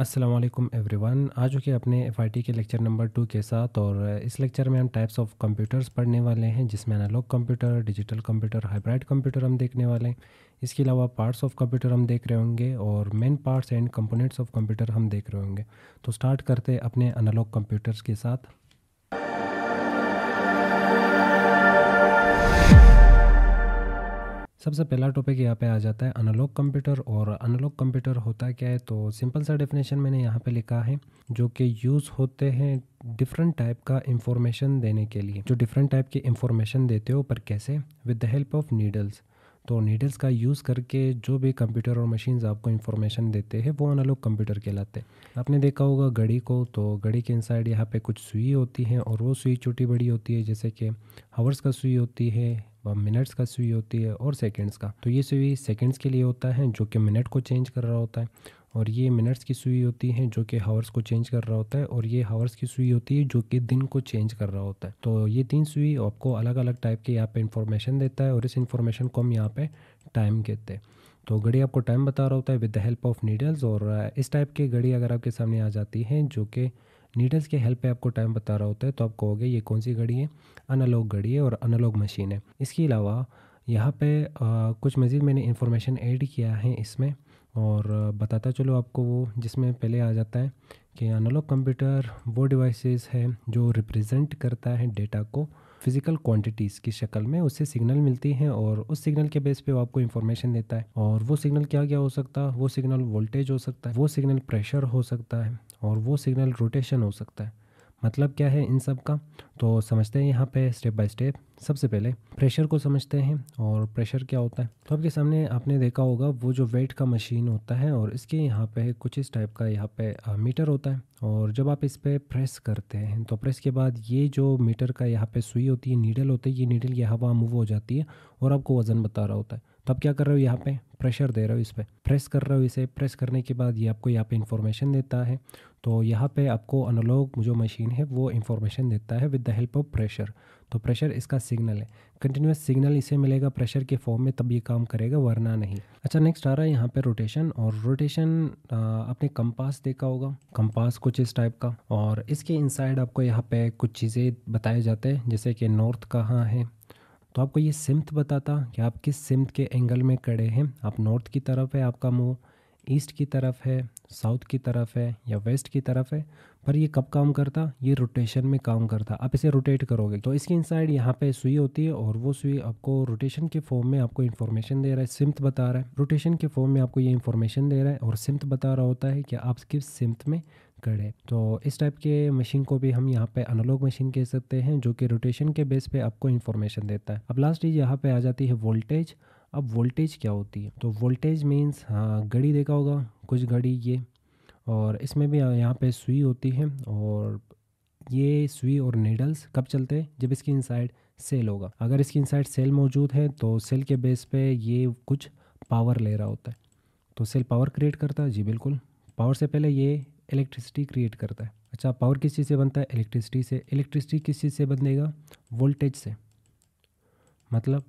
Aslam everyone आ चुके अपने F के लेक्चर नंबर टू के साथ और इस लेक्चर में हम टाइप्स ऑफ कंप्यूटर्स पढ़ने वाले हैं जिसमें analog computer digital computer hybrid computer हम देखने वाले हैं इसके अलावा पार्ट्स ऑफ कंप्यूटर हम देख रहे होंगे और main parts and components of computer हम देख रहे होंगे तो स्टार्ट करते अपने एनालॉग कंप्यूटर्स के साथ सबसे पहला टॉपिक यहाँ पे आ जाता है अनलॉग कंप्यूटर और अनलॉग कंप्यूटर होता क्या है तो सिंपल सा डेफिनेशन मैंने यहाँ पे लिखा है जो कि यूज़ होते हैं डिफरेंट टाइप का इंफॉर्मेशन देने के लिए जो डिफरेंट टाइप की इंफॉर्मेशन देते हो पर कैसे with the help of needles तो नीडल्स का यूज़ करके जो भी कंप्यूटर और मशीन्स आपको इन्फॉर्मेशन देते हैं वो अनलॉग कंप्यूटर कहलाते हैं आपने देखा होगा घड़ी को तो घड़ी के इनसाइड यहाँ पे कुछ सुई होती है और वो सुई छोटी बड़ी होती है जैसे कि हवर्स का सुई होती है मिनट्स का सुई होती है और सेकेंड्स का तो ये सुई सेकेंड्स के लिए होता है जो कि मिनट को चेंज कर रहा होता है और ये मिनट्स की सुई होती है जो कि हावर्स को चेंज कर रहा होता है और ये हावर्स की सुई होती है जो कि दिन को चेंज कर रहा होता है तो ये तीन सुई आपको अलग अलग टाइप के यहाँ पे इंफॉर्मेशन देता है और इस इन्फॉर्मेशन को हम यहाँ पे टाइम कहते हैं तो घड़ी आपको टाइम बता रहा होता है with the help of needles और इस टाइप की घड़ी अगर आपके सामने आ जाती है जो कि नीडल्स के हेल्प पे आपको टाइम बता रहा होता है तो आप कहोगे ये कौन सी घड़ी है अनालॉग घड़ी है और अनालॉग मशीन है इसके अलावा यहाँ पे आ, कुछ मज़ीद मैंने इन्फॉर्मेशन ऐड किया है इसमें और बताता चलो आपको वो जिसमें पहले आ जाता है कि अनलॉक कंप्यूटर वो डिवाइसेस है जो रिप्रेजेंट करता है डेटा को फिज़िकल क्वांटिटीज़ की शक्ल में उससे सिग्नल मिलती हैं और उस सिग्नल के बेस पे वो आपको इन्फॉर्मेशन देता है और वो सिग्नल क्या क्या हो सकता है वो सिग्नल वोल्टेज हो सकता है वो सिग्नल प्रेशर हो सकता है और वो सिग्नल रोटेशन हो सकता है मतलब क्या है इन सब का तो समझते हैं यहाँ पे स्टेप बाय स्टेप सबसे पहले प्रेशर को समझते हैं और प्रेशर क्या होता है तो आपके सामने आपने देखा होगा वो जो वेट का मशीन होता है और इसके यहाँ पे कुछ इस टाइप का यहाँ पे मीटर होता है और जब आप इस पर प्रेस करते हैं तो प्रेस के बाद ये जो मीटर का यहाँ पे सुई होती है नीडल होती है ये नीडल यहाँ हवा मूव हो जाती है और आपको वज़न बता रहा होता है तो आप क्या कर रहे हो यहाँ पे प्रेशर दे रहे हो इस पर प्रेस कर रहे हो इसे प्रेस करने के बाद ये आपको यहाँ पे इंफॉर्मेशन देता है तो यहाँ पे आपको अनलॉग जो मशीन है वो इंफॉर्मेशन देता है with the help of pressure तो प्रेशर इसका सिग्नल है कंटिन्यूस सिग्नल इसे मिलेगा प्रेशर के फॉर्म में तब ये काम करेगा वरना नहीं अच्छा नेक्स्ट आ रहा है यहाँ पे रोटेशन और रोटेशन आपने कंपास देखा होगा कंपास कुछ इस टाइप का और इसके इनसाइड आपको यहाँ पे कुछ चीज़ें बताए जाते हैं जैसे कि नॉर्थ कहाँ है तो आपको ये सिमथ बताता कि आप किस सिमत के एंगल में खड़े हैं आप नॉर्थ की तरफ है आपका मुंह ईस्ट की तरफ है साउथ की तरफ है या वेस्ट की तरफ है पर ये कब काम करता ये रोटेशन में काम करता आप इसे रोटेट करोगे तो इसके इनसाइड यहाँ पे सुई होती है और वो सुई आपको रोटेशन के फॉर्म में आपको इन्फॉर्मेशन दे रहा है सिमथ बता रहा है रोटेशन के फॉर्म में आपको ये इन्फॉर्मेशन दे रहा है और सिमथ बता रहा होता है कि आप किस सिमत में करें तो इस टाइप के मशीन को भी हम यहाँ पे अनलॉग मशीन कह सकते हैं जो कि रोटेशन के बेस पे आपको इन्फॉर्मेशन देता है अब लास्ट चीज़ यहाँ पे आ जाती है वोल्टेज अब वोल्टेज क्या होती है तो वोल्टेज मीन्स हाँ घड़ी देखा होगा कुछ घड़ी ये और इसमें भी यहाँ पे सुई होती है और ये सुई और नीडल्स कब चलते हैं जब इसकी इनसाइड सेल होगा अगर इसकी इनसाइड सेल मौजूद है तो सेल के बेस पे ये कुछ पावर ले रहा होता है तो सेल पावर क्रिएट करता है जी बिल्कुल पावर से पहले ये इलेक्ट्रिसिटी क्रिएट करता है अच्छा पावर किस चीज़ से बनता है इलेक्ट्रिसिटी से इलेक्ट्रिसिटी किस चीज़ से बनेगा वोल्टेज से मतलब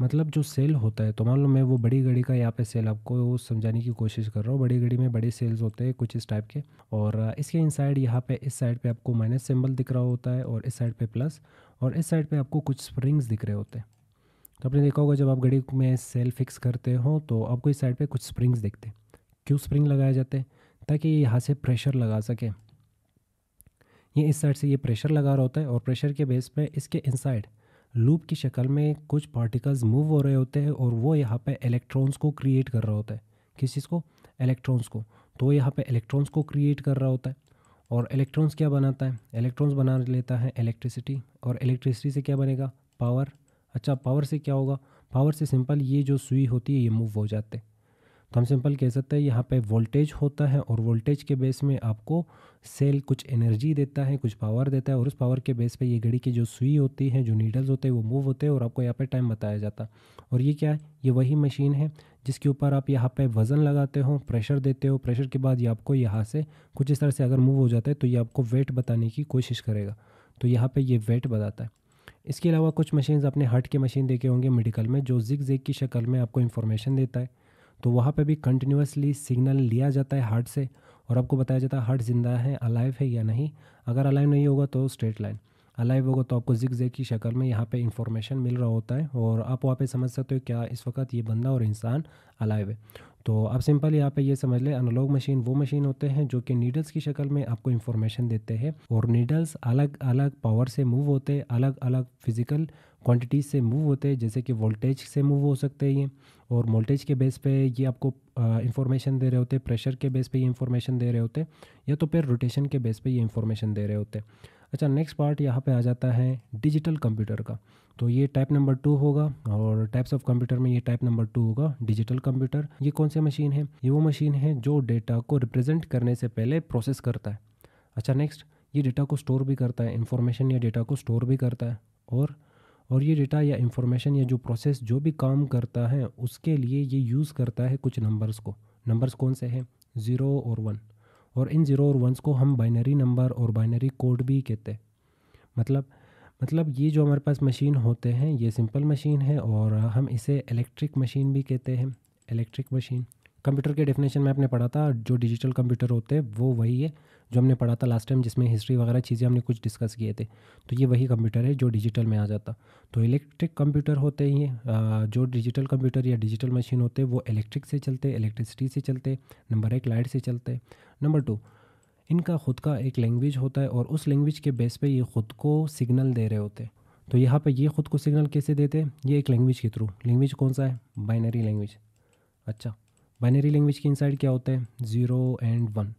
मतलब जो सेल होता है तो मान लो मैं वो बड़ी घड़ी का यहाँ पे सेल आपको समझाने की कोशिश कर रहा हूँ बड़ी घड़ी में बड़े सेल्स होते हैं कुछ इस टाइप के और इसके इन साइड यहाँ पर इस साइड पे आपको माइनस सिंबल दिख रहा होता है और इस साइड पे प्लस और इस साइड पे आपको कुछ स्प्रिंग्स दिख रहे होते हैं तो आपने देखा होगा जब आप घड़ी में सेल फिक्स करते हो तो आपको इस साइड पर कुछ स्प्रिंग्स दिखते हैं क्यों स्प्रिंग लगाए जाते हैं ताकि यहाँ से प्रेशर लगा सके ये इस साइड से ये प्रेशर लगा रहा होता है और प्रेशर के बेस पे इसके इनसाइड लूप की शक्ल में कुछ पार्टिकल्स मूव हो रहे होते हैं और वो यहाँ पे इलेक्ट्रॉन्स को क्रिएट कर रहा होता है किस चीज़ को इलेक्ट्रॉन्स को तो यहाँ पे इलेक्ट्रॉन्स को क्रिएट कर रहा होता है और इलेक्ट्रॉन्स क्या बनाता है इलेक्ट्रॉन्स बना लेता है इलेक्ट्रिसिटी और इलेक्ट्रिसिटी से क्या बनेगा पावर अच्छा पावर से क्या होगा पावर से सिंपल ये जो सुई होती है ये मूव हो जाते हैं तो हम सिंपल कह सकते हैं यहाँ पे वोल्टेज होता है और वोल्टेज के बेस में आपको सेल कुछ एनर्जी देता है कुछ पावर देता है और उस पावर के बेस पे ये घड़ी की जो सुई होती है जो नीडल्स होते हैं वो मूव होते हैं और आपको यहाँ पे टाइम बताया जाता है और ये क्या है ये वही मशीन है जिसके ऊपर आप यहाँ पे वज़न लगाते हो प्रेशर देते हो प्रेशर के बाद ये आपको यहाँ से कुछ इस तरह से अगर मूव हो जाता है तो ये आपको वेट बताने की कोशिश करेगा तो यहाँ पर ये वेट बताता है इसके अलावा कुछ मशीन्स आपने हर्ट के मशीन देखे होंगे मेडिकल में जो जिग जेग की शक्ल में आपको इन्फॉर्मेशन देता है तो वहाँ पे भी कंटिन्यूसली सिग्नल लिया जाता है हार्ट से और आपको बताया जाता है हार्ट ज़िंदा है अलाइव है या नहीं अगर अलाइव नहीं होगा तो स्ट्रेट लाइन अलाइव होगा तो आपको जिक जैक की शक्ल में यहाँ पे इंफॉर्मेशन मिल रहा होता है और आप वहाँ पे समझ सकते हो क्या इस वक्त ये बंदा और इंसान अलाइव है तो आप सिंपल यहाँ पे ये समझ लें अनलॉग मशीन वो मशीन होते हैं जो कि नीडल्स की शक्ल में आपको इन्फॉर्मेशन देते हैं और नीडल्स अलग अलग पावर से मूव होते हैं अलग अलग फिजिकल क्वांटिटीज से मूव होते हैं जैसे कि वोल्टेज से मूव हो सकते हैं ये और वोल्टेज के बेस पे ये आपको इंफॉर्मेशन दे रहे होते हैं प्रेशर के बेस पे ये इन्फॉर्मेशन दे रहे होते हैं या तो फिर रोटेशन के बेस पे ये इंफॉर्मेशन दे रहे होते हैं अच्छा नेक्स्ट पार्ट यहाँ पे आ जाता है डिजिटल कंप्यूटर का तो ये टाइप नंबर टू होगा और टाइप्स ऑफ कंप्यूटर में ये टाइप नंबर टू होगा डिजिटल कंप्यूटर ये कौन सी मशीन है ये वो मशीन है जो डेटा को रिप्रेजेंट करने से पहले प्रोसेस करता है अच्छा नेक्स्ट ये डेटा को स्टोर भी करता है इंफॉर्मेशन या डेटा को स्टोर भी करता है और और ये डेटा या इंफॉर्मेशन या जो प्रोसेस जो भी काम करता है उसके लिए ये यूज़ करता है कुछ नंबर्स को नंबर्स कौन से हैं ज़ीरो और वन और इन ज़ीरो और वंस को हम बाइनरी नंबर और बाइनरी कोड भी कहते हैं मतलब मतलब ये जो हमारे पास मशीन होते हैं ये सिंपल मशीन है और हम इसे इलेक्ट्रिक मशीन भी कहते हैं इलेक्ट्रिक मशीन कंप्यूटर के डेफिनेशन में आपने पढ़ा था जो डिजिटल कंप्यूटर होते हैं वो वही है जो हमने पढ़ा था लास्ट टाइम जिसमें हिस्ट्री वगैरह चीज़ें हमने कुछ डिस्कस किए थे तो ये वही कंप्यूटर है जो डिजिटल में आ जाता तो इलेक्ट्रिक कंप्यूटर होते ही जो डिजिटल कंप्यूटर या डिजिटल मशीन होते वो इलेक्ट्रिक से चलते इलेक्ट्रिसिटी से चलते नंबर एक लाइट से चलते नंबर टू इनका खुद का एक लैंग्वेज होता है और उस लैंग्वेज के बेस पर ये खुद को सिग्नल दे रहे होते तो यहाँ पर ये खुद को सिग्नल कैसे देते ये एक लैंग्वेज के थ्रू लैंग्वेज कौन सा है बाइनरी लैंग्वेज अच्छा बाइनरी लैंग्वेज के इनसाइड क्या होते हैं ज़ीरो एंड वन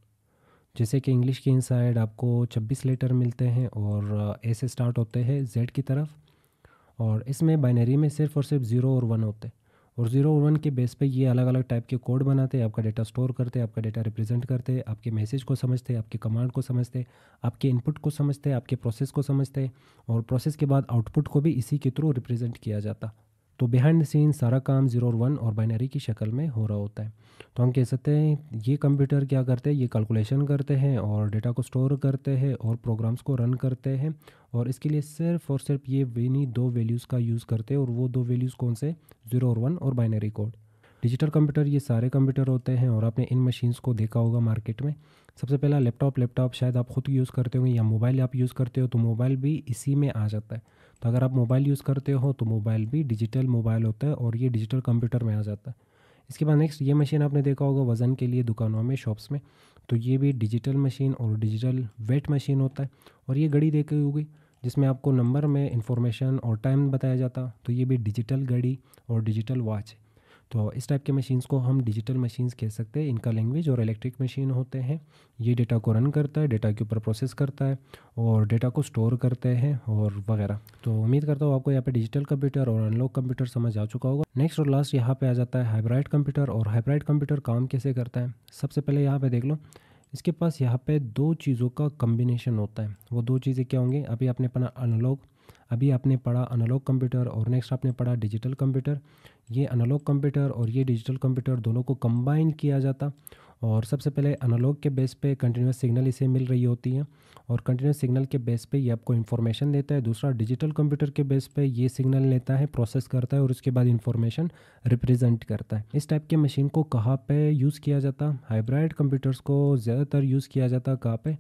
जैसे कि इंग्लिश के इनसाइड आपको छब्बीस लेटर मिलते हैं और ऐसे uh, स्टार्ट होते हैं जेड की तरफ और इसमें बाइनरी में सिर्फ और सिर्फ ज़ीरो और वन होते और ज़ीरो और वन के बेस पे ये अलग अलग टाइप के कोड बनाते हैं आपका डेटा स्टोर करते हैं आपका डेटा रिप्रेजेंट करते हैं आपके मैसेज को समझते हैं आपके कमांड को समझते हैं आपके इनपुट को समझते हैं आपके प्रोसेस को समझते हैं और प्रोसेस के बाद आउटपुट को भी इसी के थ्रू रिप्रेजेंट किया जाता तो बिहाइंड सीन सारा काम ज़ीरो और वन और बाइनरी की शक्ल में हो रहा होता है तो हम कह सकते हैं ये कंप्यूटर क्या करते हैं ये कैलकुलेशन करते हैं और डेटा को स्टोर करते हैं और प्रोग्राम्स को रन करते हैं और इसके लिए सिर्फ और सिर्फ ये इन्हीं दो वैल्यूज़ का यूज़ करते हैं और वो दो वैल्यूज़ कौन से ज़ीरो और वन और बाइनरी कोड डिजिटल कंप्यूटर ये सारे कंप्यूटर होते हैं और आपने इन मशीन्स को देखा होगा मार्केट में सबसे पहला लैपटॉप लैपटॉप शायद आप खुद यूज़ करते होंगे या मोबाइल आप यूज़ करते हो तो मोबाइल भी इसी में आ जाता है तो अगर आप मोबाइल यूज़ करते हो तो मोबाइल भी डिजिटल मोबाइल होता है और ये डिजिटल कंप्यूटर में आ जाता है इसके बाद नेक्स्ट ये मशीन आपने देखा होगा वज़न के लिए दुकानों में शॉप्स में तो ये भी डिजिटल मशीन और डिजिटल वेट मशीन होता है और ये घड़ी देखी होगी जिसमें आपको नंबर में इंफॉर्मेशन और टाइम बताया जाता तो ये भी डिजिटल घड़ी और डिजिटल वॉच है तो इस टाइप के मशीन्स को हम डिजिटल मशीन्स कह सकते हैं इनका लैंग्वेज और इलेक्ट्रिक मशीन होते हैं ये डेटा को रन करता है डेटा के ऊपर प्रोसेस करता है और डेटा को स्टोर करते हैं और वगैरह तो उम्मीद करता हूँ आपको यहाँ पे डिजिटल कंप्यूटर और अनलॉक कंप्यूटर समझ आ चुका होगा नेक्स्ट और लास्ट यहाँ पर आ जाता है हाइब्राइड कंप्यूटर और हाइब्राइड कंप्यूटर काम कैसे करता है सबसे पहले यहाँ पर देख लो इसके पास यहाँ पर दो चीज़ों का कम्बिनेशन होता है वो दो चीज़ें क्या होंगी अभी आपने अपना अनलॉक अभी आपने पढ़ा अनलॉग कंप्यूटर और नेक्स्ट आपने पढ़ा डिजिटल कंप्यूटर ये अनलॉग कंप्यूटर और ये डिजिटल कंप्यूटर दोनों को कंबाइन किया जाता और सबसे पहले अनलॉग के बेस पे कंटिन्यूस सिग्नल इसे मिल रही होती है और कंटिन्यूस सिग्नल के बेस पे ये आपको इन्फॉर्मेशन देता है दूसरा डिजिटल कंप्यूटर के बेस पे ये सिग्नल लेता है प्रोसेस करता है और उसके बाद इन्फॉर्मेशन रिप्रेजेंट करता है इस टाइप के मशीन को कहाँ पे यूज़ किया जाता हाइब्राइड कंप्यूटर्स को ज़्यादातर यूज़ किया जाता कहाँ पर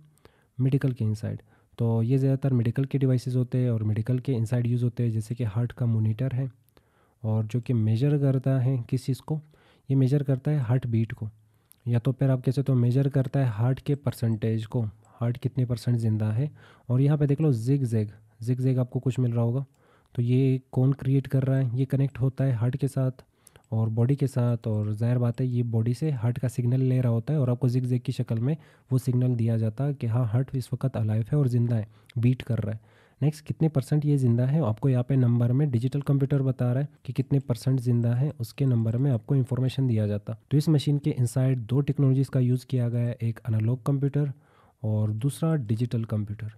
मेडिकल के इनसाइड तो ये ज़्यादातर मेडिकल के डिवाइसेस होते हैं और मेडिकल के इनसाइड यूज़ होते हैं जैसे कि हार्ट का मोनीटर है और जो कि मेजर करता है किस चीज़ को ये मेजर करता है हार्ट बीट को या तो फिर आप कैसे तो मेजर करता है हार्ट के परसेंटेज को हार्ट कितने परसेंट ज़िंदा है और यहाँ पे देख लो जिग जैग जिग जैग आपको कुछ मिल रहा होगा तो ये कौन क्रिएट कर रहा है ये कनेक्ट होता है हार्ट के साथ और बॉडी के साथ और ज़ाहिर बात है ये बॉडी से हार्ट का सिग्नल ले रहा होता है और आपको जिग जिग की शक्ल में वो सिग्नल दिया जाता है कि हाँ हार्ट इस वक्त अलाइव है और ज़िंदा है बीट कर रहा है नेक्स्ट कितने परसेंट ये ज़िंदा है आपको यहाँ पे नंबर में डिजिटल कंप्यूटर बता रहा है कि कितने परसेंट ज़िंदा है उसके नंबर में आपको इन्फॉर्मेशन दिया जाता तो इस मशीन के इनसाइड दो टेक्नोलॉजीज़ का यूज़ किया गया है एक अनालॉग कंप्यूटर और दूसरा डिजिटल कंप्यूटर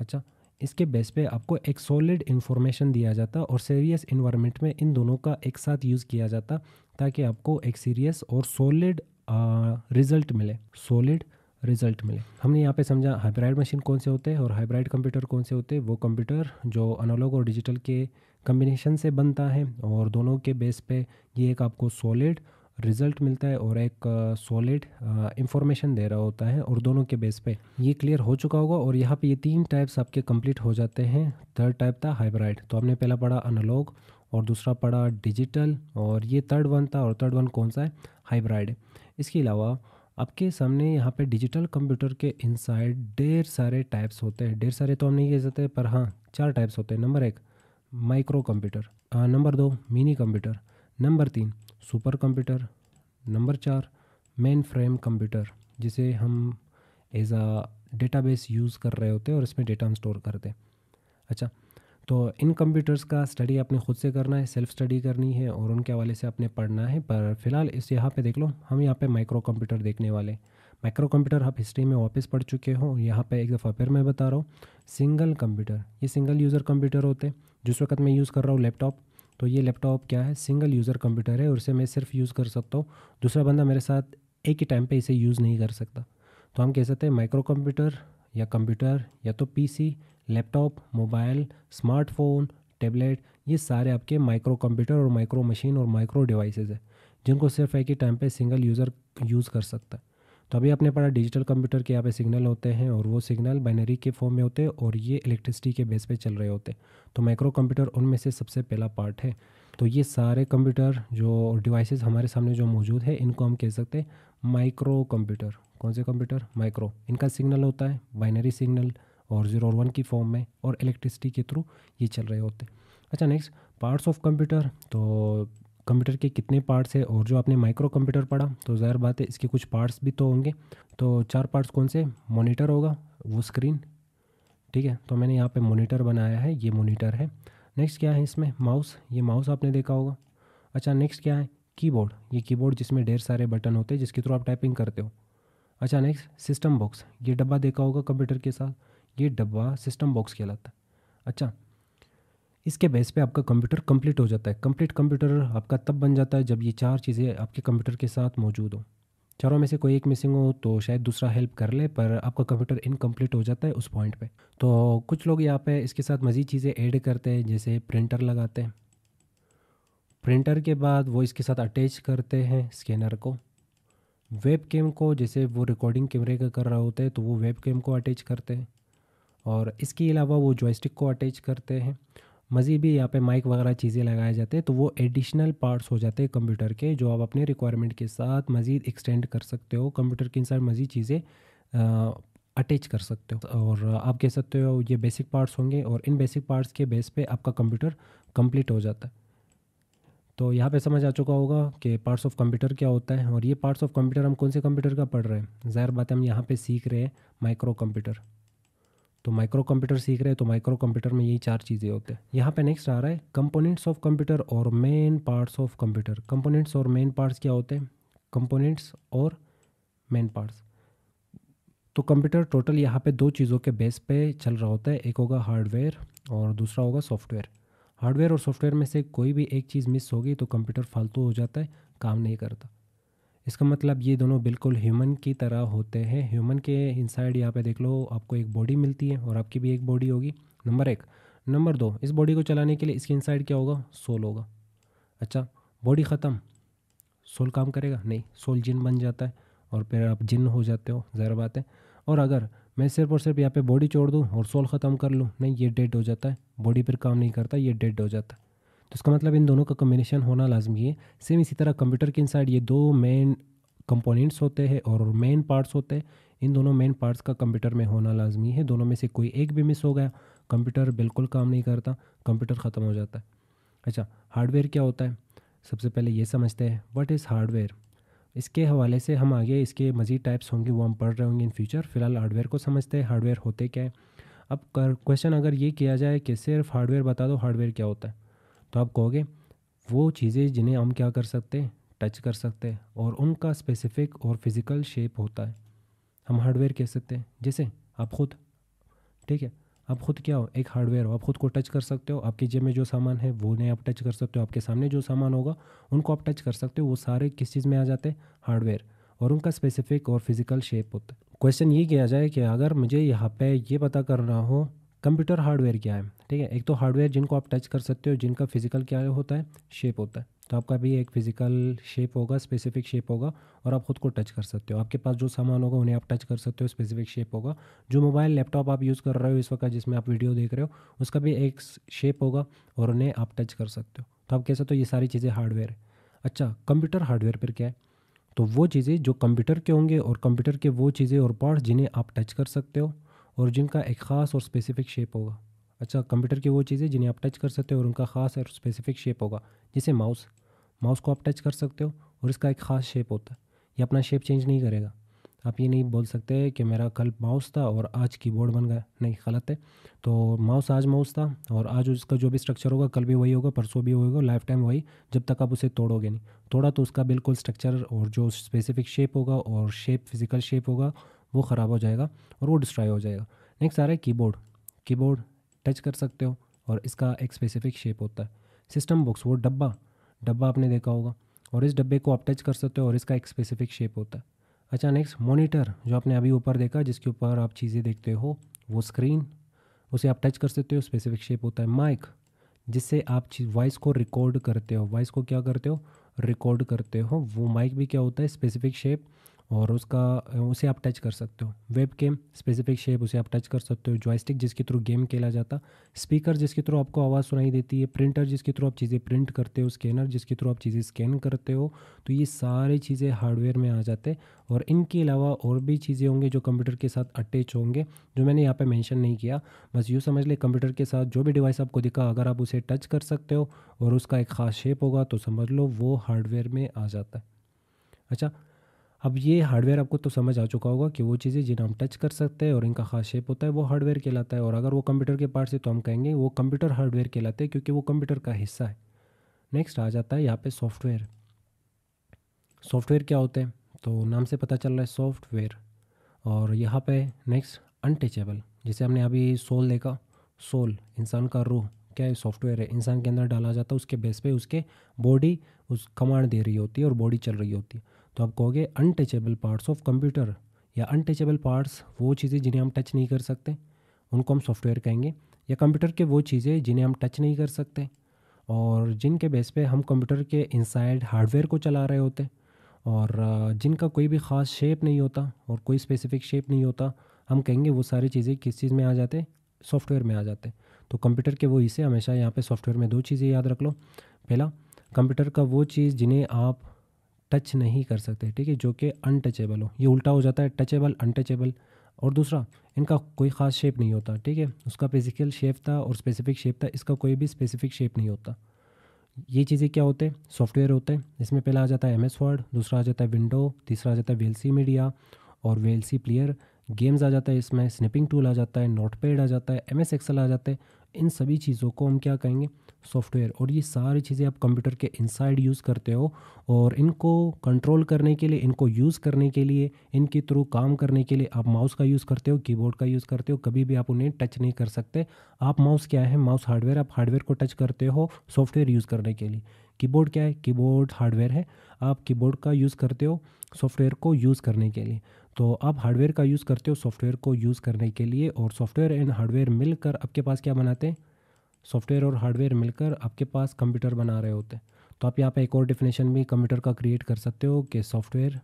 अच्छा इसके बेस पे आपको एक सॉलिड इन्फॉर्मेशन दिया जाता और सीरियस इन्वायरमेंट में इन दोनों का एक साथ यूज़ किया जाता ताकि आपको एक सीरियस और सॉलिड रिजल्ट मिले सॉलिड रिजल्ट मिले हमने यहाँ पे समझा हाइब्राइड मशीन कौन से होते हैं और हाइब्राइड कंप्यूटर कौन से होते हैं वो कंप्यूटर जो अनालॉग और डिजिटल के कम्बिनेशन से बनता है और दोनों के बेस पे ये एक आपको सॉलिड रिज़ल्ट मिलता है और एक सॉलिड इंफॉर्मेशन दे रहा होता है और दोनों के बेस पे ये क्लियर हो चुका होगा और यहाँ पे ये तीन टाइप्स आपके कंप्लीट हो जाते हैं थर्ड टाइप था हाइब्राइड तो हमने पहला पढ़ा अनलॉग और दूसरा पढ़ा डिजिटल और ये थर्ड वन था और थर्ड वन कौन सा है हाइब्राइड इसके अलावा आपके सामने यहाँ पे डिजिटल कंप्यूटर के इनसाइड ढेर सारे टाइप्स होते हैं ढेर सारे तो हम नहीं कह सकते पर हाँ चार टाइप्स होते हैं नंबर एक माइक्रो कंप्यूटर नंबर दो मिनी कंप्यूटर नंबर तीन सुपर कंप्यूटर नंबर चार मेन फ्रेम कंप्यूटर जिसे हम एज आ डेटाबेस यूज़ कर रहे होते हैं और इसमें डेटा हम स्टोर करते हैं अच्छा तो इन कंप्यूटर्स का स्टडी आपने खुद से करना है सेल्फ स्टडी करनी है और उनके हवाले से आपने पढ़ना है पर फिलहाल इस यहाँ पे देख लो हम यहाँ पे माइक्रो कंप्यूटर देखने वाले माइक्रो कंप्यूटर आप हिस्ट्री में वापस पढ़ चुके हो यहाँ पे एक दफ़ा फिर मैं बता रहा हूँ सिंगल कंप्यूटर ये सिंगल यूज़र कंप्यूटर होते हैं जिस वक्त मैं यूज़ कर रहा हूँ लैपटॉप तो ये लैपटॉप क्या है सिंगल यूज़र कंप्यूटर है और इसे मैं सिर्फ यूज़ कर सकता हूँ दूसरा बंदा मेरे साथ एक ही टाइम पे इसे यूज़ नहीं कर सकता तो हम कह सकते हैं माइक्रो कंप्यूटर या कंप्यूटर या तो PC laptop mobile smartphone tablet ये सारे आपके माइक्रो कंप्यूटर और माइक्रो मशीन और माइक्रो डिवाइसेज है जिनको सिर्फ एक ही टाइम पर सिंगल यूज़र यूज़ कर सकता है तो अभी आपने पढ़ा डिजिटल कंप्यूटर के यहाँ पे सिग्नल होते हैं और वो सिग्नल बाइनरी के फॉर्म में होते हैं और ये इलेक्ट्रिसिटी के बेस पे चल रहे होते हैं तो माइक्रो कंप्यूटर उनमें से सबसे पहला पार्ट है तो ये सारे कंप्यूटर जो डिवाइसेस हमारे सामने जो मौजूद है इनको हम कह सकते हैं माइक्रो कंप्यूटर कौन से कंप्यूटर माइक्रो इनका सिग्नल होता है बाइनरी सिग्नल और जीरो और वन की फॉर्म में और इलेक्ट्रिसिटी के थ्रू ये चल रहे होते हैं अच्छा नेक्स्ट पार्ट्स ऑफ कंप्यूटर तो कंप्यूटर के कितने पार्ट्स है और जो आपने माइक्रो कंप्यूटर पढ़ा तो ज़ाहिर बात है इसके कुछ पार्ट्स भी तो होंगे तो चार पार्ट्स कौन से मोनीटर होगा वो स्क्रीन ठीक है तो मैंने यहाँ पर मोनीटर बनाया है ये मोनीटर है नेक्स्ट क्या है इसमें माउस ये माउस आपने देखा होगा अच्छा नेक्स्ट क्या है कीबोर्ड ये कीबोर्ड जिसमें ढेर सारे बटन होते हैं जिसके थ्रू आप टाइपिंग करते हो अच्छा नेक्स्ट सिस्टम बॉक्स ये डब्बा देखा होगा कंप्यूटर के साथ ये डब्बा सिस्टम बॉक्स कहलाता है अच्छा इसके बेस पे आपका कंप्यूटर कंप्लीट हो जाता है कंप्लीट कंप्यूटर आपका तब बन जाता है जब ये चार चीज़ें आपके कंप्यूटर के साथ मौजूद हो चारों में से कोई एक मिसिंग हो तो शायद दूसरा हेल्प कर ले पर आपका कंप्यूटर इनकम्प्लीट हो जाता है उस पॉइंट पे तो कुछ लोग यहाँ पे इसके साथ मज़ीद चीज़ें ऐड करते हैं जैसे प्रिंटर लगाते हैं प्रिंटर के बाद वो इसके साथ अटैच करते हैं स्कैनर को वेब कैम को जैसे वो रिकॉर्डिंग कैमरे का कर रहा होता है तो वो वेब कैम को अटैच करते हैं और इसके अलावा वो जॉयस्टिक को अटैच करते हैं मज़ीद भी यहाँ पे माइक वगैरह चीज़ें लगाए जाते हैं तो वो एडिशनल पार्ट्स हो जाते हैं कंप्यूटर के जो आप अपने रिक्वायरमेंट के साथ मज़ीद एक्सटेंड कर सकते हो कंप्यूटर के अनुसार मज़ीद चीज़ें अटैच कर सकते हो और आप कह सकते हो ये बेसिक पार्ट्स होंगे और इन बेसिक पार्ट्स के बेस पे आपका कंप्यूटर कंप्लीट हो जाता है तो यहाँ पे समझ आ चुका होगा कि पार्ट्स ऑफ कंप्यूटर क्या होता है और ये पार्ट्स ऑफ कंप्यूटर हम कौन से कंप्यूटर का पढ़ रहे हैं ज़ाहिर बात है हम यहाँ पे सीख रहे हैं माइक्रो कंप्यूटर तो माइक्रो कंप्यूटर सीख रहे हैं तो माइक्रो कंप्यूटर में यही चार चीज़ें होते हैं यहाँ पे नेक्स्ट आ रहा है कंपोनेंट्स ऑफ कंप्यूटर और main parts of computer components और मेन पार्ट्स क्या होते हैं कंपोनेंट्स और मेन पार्ट्स तो कंप्यूटर टोटल यहाँ पे दो चीज़ों के बेस पे चल रहा होता है एक होगा हार्डवेयर और दूसरा होगा सॉफ्टवेयर हार्डवेयर और सॉफ्टवेयर में से कोई भी एक चीज़ मिस होगी तो कंप्यूटर फालतू हो जाता है काम नहीं करता इसका मतलब ये दोनों बिल्कुल ह्यूमन की तरह होते हैं ह्यूमन के इनसाइड यहाँ पे देख लो आपको एक बॉडी मिलती है और आपकी भी एक बॉडी होगी नंबर एक नंबर दो इस बॉडी को चलाने के लिए इसके इनसाइड क्या होगा सोल होगा अच्छा बॉडी ख़त्म सोल काम करेगा नहीं सोल जिन बन जाता है और फिर आप जिन हो जाते हो ज़रा बात है और अगर मैं सिर्फ और सिर्फ यहाँ पे बॉडी छोड़ दूँ और सोल ख़त्म कर लूँ नहीं ये डेड हो जाता है बॉडी पर काम नहीं करता ये डेड हो जाता है तो इसका मतलब इन दोनों का कम्बिनेशन होना लाजमी है सेम इसी तरह कंप्यूटर के इनसाइड ये दो मेन कंपोनेंट्स होते हैं और मेन पार्ट्स होते हैं इन दोनों मेन पार्ट्स का कंप्यूटर में होना लाजमी है दोनों में से कोई एक भी मिस हो गया कंप्यूटर बिल्कुल काम नहीं करता कंप्यूटर ख़त्म हो जाता है अच्छा हार्डवेयर क्या होता है सबसे पहले ये समझते हैं वट इज़ हार्डवेयर इसके हवाले से हम आगे इसके मज़ीद टाइप्स होंगे वो हम पढ़ रहे होंगे इन फ्यूचर फिलहाल हार्डवेयर को समझते हैं हार्डवेयर होते क्या है अब क्वेश्चन अगर ये किया जाए कि सिर्फ हार्डवेयर बता दो हार्डवेयर क्या होता है तो आप कहोगे वो चीज़ें जिन्हें हम क्या कर सकते हैं टच कर सकते हैं और उनका स्पेसिफिक और फिज़िकल शेप होता है हम हार्डवेयर कह सकते हैं जैसे आप खुद ठीक है आप खुद क्या हो एक हार्डवेयर हो आप खुद को टच कर सकते हो आपकी जेब में जो सामान है वो नहीं आप टच कर सकते हो आपके सामने जो सामान होगा उनको आप टच कर सकते हो वो सारे किस चीज़ में आ जाते हैं हार्डवेयर और उनका स्पेसिफिक और फिज़िकल शेप होता है क्वेश्चन ये किया जाए कि अगर मुझे यहाँ पे ये पता करना हो कंप्यूटर हार्डवेयर क्या है ठीक है एक तो हार्डवेयर जिनको आप टच कर सकते हो जिनका फिजिकल क्या होता है शेप होता है तो आपका भी एक फिजिकल शेप होगा स्पेसिफिक शेप होगा और आप खुद को टच कर सकते हो आपके पास जो सामान होगा उन्हें आप टच कर सकते हो स्पेसिफिक शेप होगा जो मोबाइल लैपटॉप आप यूज़ कर रहे हो इस वक्त जिसमें आप वीडियो देख रहे हो उसका भी एक शेप होगा और उन्हें आप टच कर सकते हो तो आप कह सकते हो ये सारी चीज़ें हार्डवेयर है अच्छा कंप्यूटर हार्डवेयर पर क्या है तो वो चीज़ें जो कंप्यूटर के होंगे और कंप्यूटर के वो चीज़ें और पार्ट्स जिन्हें आप टच कर सकते हो और जिनका एक ख़ास और स्पेसिफिक शेप होगा अच्छा कंप्यूटर की वो चीज़ें जिन्हें आप टच कर सकते हो और उनका ख़ास और स्पेसिफिक शेप होगा जैसे माउस माउस को आप टच कर सकते हो और इसका एक ख़ास शेप होता है ये अपना शेप चेंज नहीं करेगा आप ये नहीं बोल सकते कि मेरा कल माउस था और आज कीबोर्ड बन गया नहीं गलत है तो माउस आज माउस था और आज उसका जो भी स्ट्रक्चर होगा कल भी वही होगा परसों भी वही होगा लाइफ टाइम वही जब तक आप उसे तोड़ोगे नहीं तोड़ा तो उसका बिल्कुल स्ट्रक्चर और जो स्पेसिफिक शेप होगा और शेप फिज़िकल शेप होगा वो ख़राब हो जाएगा और वो डिस्ट्रॉय हो जाएगा नेक्स्ट आ रहा है कीबोर्ड कीबोर्ड टच कर सकते हो और इसका एक स्पेसिफिक शेप होता है सिस्टम बॉक्स वो डब्बा डब्बा आपने देखा होगा और इस डब्बे को आप टच कर सकते हो और इसका एक स्पेसिफिक शेप होता है अच्छा नेक्स्ट मोनीटर जो आपने अभी ऊपर देखा जिसके ऊपर आप चीज़ें देखते हो वो स्क्रीन उसे आप टच कर सकते हो स्पेसिफिक शेप होता है माइक जिससे आप वॉइस को रिकॉर्ड करते हो वॉइस को क्या करते हो रिकॉर्ड करते हो वो माइक भी क्या होता है स्पेसिफिक शेप और उसका उसे आप टच कर सकते हो वेब केम स्पेसिफिक शेप उसे आप टच कर सकते हो जॉयस्टिक जिसके थ्रू गेम खेला जाता स्पीकर जिसके थ्रू आपको आवाज़ सुनाई देती है प्रिंटर जिसके थ्रू आप चीज़ें प्रिंट करते हो स्कैनर जिसके थ्रू आप चीज़ें स्कैन करते हो तो ये सारी चीज़ें हार्डवेयर में आ जाते और इनके अलावा और भी चीज़ें होंगी जो कंप्यूटर के साथ अटैच होंगे जो मैंने यहाँ पे मेंशन नहीं किया बस यूँ समझ ले कंप्यूटर के साथ जो भी डिवाइस आपको दिखा अगर आप उसे टच कर सकते हो और उसका एक ख़ास शेप होगा तो समझ लो वो हार्डवेयर में आ जाता है अच्छा अब ये हार्डवेयर आपको तो समझ आ चुका होगा कि वो चीज़ें जिन्हें हम टच कर सकते हैं और इनका खास शेप होता है वो हार्डवेयर कहलाता है और अगर वो कंप्यूटर के पार्ट से तो हम कहेंगे वो कंप्यूटर हार्डवेयर कहलाते हैं क्योंकि वो कंप्यूटर का हिस्सा है नेक्स्ट आ जाता है यहाँ पे सॉफ्टवेयर सॉफ्टवेयर क्या होते हैं तो नाम से पता चल रहा है सॉफ्टवेयर और यहाँ पे नेक्स्ट अनटचेबल जैसे हमने अभी सोल देखा सोल इंसान का रूह क्या है सॉफ्टवेयर है इंसान के अंदर डाला जाता है उसके बेस पे उसके बॉडी उस कमांड दे रही होती है और बॉडी चल रही होती है तो आप कहोगे अनटचेबल पार्ट्स ऑफ कंप्यूटर या अनटचेबल पार्ट्स वो चीज़ें जिन्हें हम टच नहीं कर सकते उनको हम सॉफ्टवेयर कहेंगे या कंप्यूटर के वो चीज़ें जिन्हें हम टच नहीं कर सकते और जिनके बेस पे हम कंप्यूटर के इनसाइड हार्डवेयर को चला रहे होते और जिनका कोई भी ख़ास शेप नहीं होता और कोई स्पेसिफिक शेप नहीं होता हम कहेंगे वो सारी चीज़ें किस चीज़ में आ जाते सॉफ्टवेयर में आ जाते तो कंप्यूटर के वो हिस्से हमेशा यहाँ पे सॉफ्टवेयर में दो चीज़ें याद रख लो पहला कंप्यूटर का वो चीज़ जिन्हें आप टच नहीं कर सकते ठीक है जो कि अनटचेबल हो ये उल्टा हो जाता है टचेबल अनटचेबल और दूसरा इनका कोई ख़ास शेप नहीं होता ठीक है उसका फिजिकल शेप था और स्पेसिफिक शेप था इसका कोई भी स्पेसिफिक शेप नहीं होता ये चीज़ें क्या होते हैं सॉफ्टवेयर होते हैं इसमें पहला आ जाता है एम एस वर्ड दूसरा आ जाता है विंडो तीसरा आ जाता है वेलसी मीडिया और वेलसी प्लेयर गेम्स आ जाता है इसमें स्निपिंग टूल आ जाता है नोट पैड आ जाता है एम एस एक्सल आ जाता है इन सभी चीज़ों को हम क्या कहेंगे सॉफ्टवेयर और ये सारी चीज़ें आप कंप्यूटर के इनसाइड यूज़ करते हो और इनको कंट्रोल करने के लिए इनको यूज़ करने के लिए इनके थ्रू काम करने के लिए आप माउस का यूज़ करते हो कीबोर्ड का यूज़ करते हो कभी भी आप उन्हें टच नहीं कर सकते आप माउस क्या है माउस हार्डवेयर आप हार्डवेयर को टच करते हो सॉफ्टवेयर यूज़ करने के लिए कीबोर्ड क्या है कीबोर्ड हार्डवेयर है आप कीबोर्ड का यूज़ करते हो सॉफ्टवेयर को यूज़ करने के लिए तो आप हार्डवेयर का यूज़ करते हो सॉफ्टवेयर को यूज़ करने के लिए और सॉफ्टवेयर एंड हार्डवेयर मिलकर आपके पास क्या बनाते हैं सॉफ्टवेयर और हार्डवेयर मिलकर आपके पास कंप्यूटर बना रहे होते हैं तो आप यहाँ पे एक और डिफिनेशन भी कंप्यूटर का क्रिएट कर सकते हो कि सॉफ्टवेयर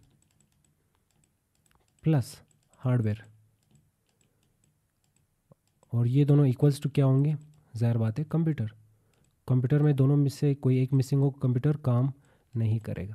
प्लस हार्डवेयर और ये दोनों इक्वल्स टू क्या होंगे ज़ाहिर बात है कंप्यूटर कंप्यूटर में दोनों में से कोई एक मिसिंग हो कंप्यूटर काम नहीं करेगा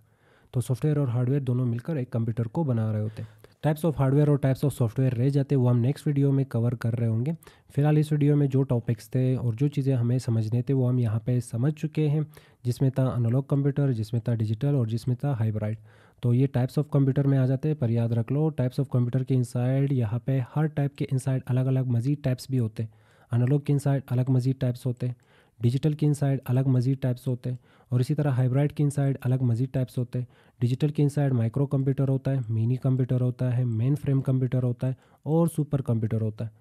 तो सॉफ्टवेयर और हार्डवेयर दोनों मिलकर एक कंप्यूटर को बना रहे होते हैं टाइप्स ऑफ हार्डवेयर और टाइप्स ऑफ सॉफ्टवेयर रह जाते वो हम नेक्स्ट वीडियो में कवर कर रहे होंगे फिलहाल इस वीडियो में जो टॉपिक्स थे और जो चीज़ें हमें समझने थे वो हम यहाँ पे समझ चुके हैं जिसमें था अनोलॉग कंप्यूटर जिसमें था डिजिटल और जिसमें था हाइब्राइड तो ये टाइप्स ऑफ कंप्यूटर में आ जाते हैं पर याद रख लो टाइप्स ऑफ कंप्यूटर के इनसाइड यहाँ पर हर टाइप के इनसाइड अलग अलग मज़ीद टाइप्स भी होते हैं अनोलॉग के इनसाइड अलग मज़ीद टाइप्स होते हैं डिजिटल के इनसाइड अलग मज़ीद टाइप्स होते हैं और इसी तरह हाइब्राइड के इनसाइड अलग मज़ीद टाइप्स होते हैं डिजिटल के इनसाइड माइक्रो कंप्यूटर होता है मिनी कंप्यूटर होता है मेन फ्रेम कंप्यूटर होता है और सुपर कंप्यूटर होता है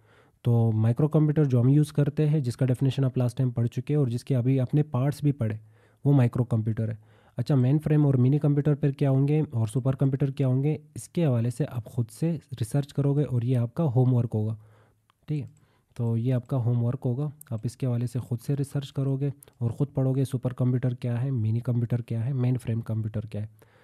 तो माइक्रो कंप्यूटर जो हम यूज़ करते हैं जिसका डेफिनेशन आप लास्ट टाइम पढ़ चुके हैं और जिसके अभी अपने पार्ट्स भी पढ़े वो माइक्रो कंप्यूटर है अच्छा मेन फ्रेम और मिनी कंप्यूटर पर क्या होंगे और सुपर कंप्यूटर क्या होंगे इसके हवाले से आप ख़ुद से रिसर्च करोगे और ये आपका होमवर्क होगा ठीक है तो ये आपका होमवर्क होगा आप इसके हवाले से ख़ुद से रिसर्च करोगे और ख़ुद पढ़ोगे सुपर कंप्यूटर क्या है मिनी कंप्यूटर क्या है मेन फ्रेम कंप्यूटर क्या है